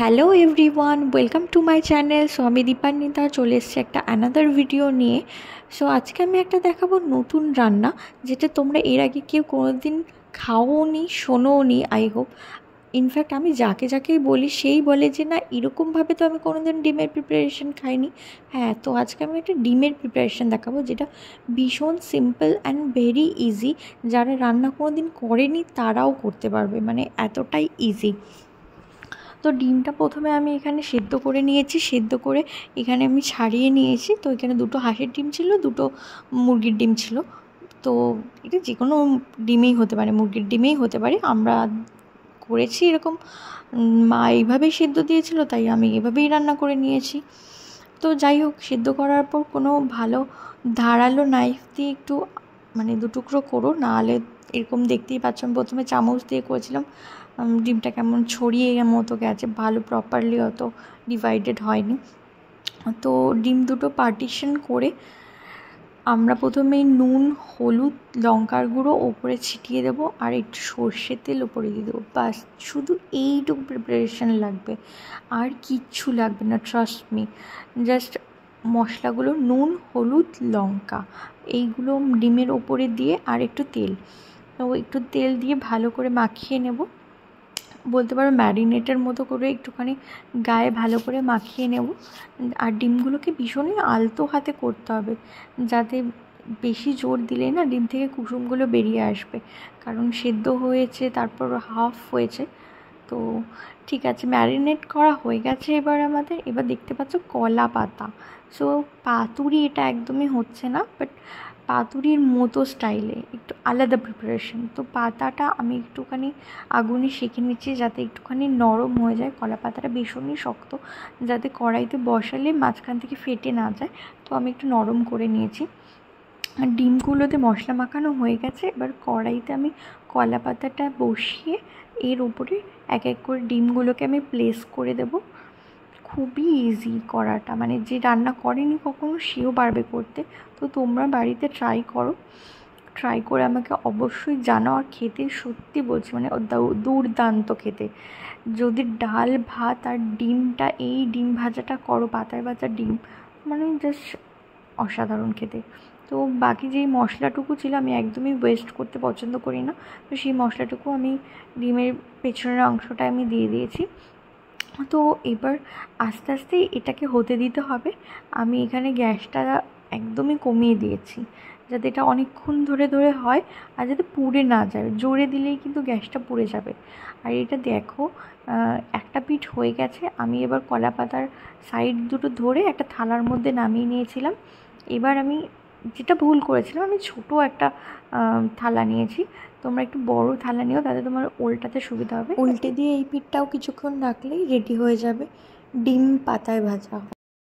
hello everyone welcome to my channel so আমি দীপান্বিতা চলে এসেছি একটা অ্যানাদার ভিডিও নিয়ে সো আজকে আমি একটা দেখাবো নতুন রান্না যেটা তোমরা এর আগে কেউ কোনোদিন খাওনি নি আই হোপ ইনফ্যাক্ট আমি যাকে যাকে বলি সেই বলে যে না এরকমভাবে তো আমি কোনোদিন ডিমের প্রিপারেশন খাইনি হ্যাঁ তো আজকে আমি একটা ডিমের প্রিপারেশন দেখাবো যেটা ভীষণ সিম্পল অ্যান্ড ভেরি ইজি যারা রান্না কোনো দিন করেনি তারাও করতে পারবে মানে এতটাই ইজি তো ডিমটা প্রথমে আমি এখানে সেদ্ধ করে নিয়েছি সেদ্ধ করে এখানে আমি ছাড়িয়ে নিয়েছি তো এখানে দুটো হাঁসের ডিম ছিল দুটো মুরগির ডিম ছিল তো এটা যে কোনো ডিমেই হতে পারে মুরগির ডিমেই হতে পারে আমরা করেছি এরকম মা এইভাবেই সেদ্ধ দিয়েছিল তাই আমি এভাবেই রান্না করে নিয়েছি তো যাই হোক সেদ্ধ করার পর কোনো ভালো ধারালো নাইফ দিয়ে একটু মানে দুটুকরো করো নাহলে এরকম দেখতেই পাচ্ছ আমি প্রথমে চামচ দিয়ে করেছিলাম ডিমটা কেমন ছড়িয়ে মতো গেছে ভালো প্রপারলি অত ডিভাইডেড হয়নি তো ডিম দুটো পার্টিশন করে আমরা প্রথমে নুন হলুদ লঙ্কার গুঁড়ো ওপরে ছিটিয়ে দেবো আর একটু সর্ষের তেল ওপরে দিয়ে দেবো বাস শুধু এইটুকু প্রিপারেশন লাগবে আর কিচ্ছু লাগবে না ট্রাস্ট মি জাস্ট মশলাগুলো নুন হলুদ লঙ্কা এইগুলো ডিমের ওপরে দিয়ে আর একটু তেল একটু তেল দিয়ে ভালো করে মাখিয়ে নেব বলতে পারো ম্যারিনেটের মতো করে একটুখানি গায়ে ভালো করে মাখিয়ে নেব আর ডিমগুলোকে ভীষণই আলতো হাতে করতে হবে যাতে বেশি জোর দিলে না ডিম থেকে কুসুমগুলো বেরিয়ে আসবে কারণ সেদ্ধ হয়েছে তারপর হাফ হয়েছে তো ঠিক আছে ম্যারিনেট করা হয়ে গেছে এবার আমাদের এবার দেখতে পাচ্ছ কলা পাতা সো পাতুরি এটা একদমই হচ্ছে না বাট পাতুরির মতো স্টাইলে একটু আলাদা প্রিপারেশন তো পাতাটা আমি একটুখানি আগুনে সেঁকে নিচ্ছি যাতে একটুখানি নরম হয়ে যায় কলা পাতাটা ভীষণই শক্ত যাতে কড়াইতে বসালে মাঝখান থেকে ফেটে না যায় তো আমি একটু নরম করে নিয়েছি ডিমগুলোতে মশলা মাখানো হয়ে গেছে এবার কড়াইতে আমি কলা পাতাটা বসিয়ে এর উপরে এক এক করে ডিমগুলোকে আমি প্লেস করে দেব খুবই ইজি করাটা মানে যে রান্না করেনি কখনো সেও পারবে করতে তো তোমরা বাড়িতে ট্রাই করো ট্রাই করে আমাকে অবশ্যই জানাও আর খেতে সত্যি বলছি মানে দুর্দান্ত খেতে যদি ডাল ভাত আর ডিমটা এই ডিম ভাজাটা করো পাতায় ভাজা ডিম মানে জাস্ট অসাধারণ খেতে তো বাকি যেই মশলাটুকু ছিল আমি একদমই ওয়েস্ট করতে পছন্দ করি না তো সেই মশলাটুকু আমি ডিমের পেছনের অংশটা আমি দিয়ে দিয়েছি তো এবার আস্তে আস্তে এটাকে হতে দিতে হবে আমি এখানে গ্যাসটা একদমই কমিয়ে দিয়েছি যাতে এটা অনেকক্ষণ ধরে ধরে হয় আর যাতে পুড়ে না যায় জোরে দিলেই কিন্তু গ্যাসটা পুড়ে যাবে আর এটা দেখো একটা পিঠ হয়ে গেছে আমি এবার কলা পাতার সাইড দুটো ধরে একটা থালার মধ্যে নামিয়ে নিয়েছিলাম এবার আমি যেটা ভুল করেছিলাম আমি ছোট একটা থালা নিয়েছি তোমরা একটু বড় থালা নিও তাতে তোমার উল্টাতে সুবিধা হবে উল্টে দিয়ে এই পিঠটাও কিছুক্ষণ রাখলেই রেডি হয়ে যাবে ডিম পাতায় ভাজা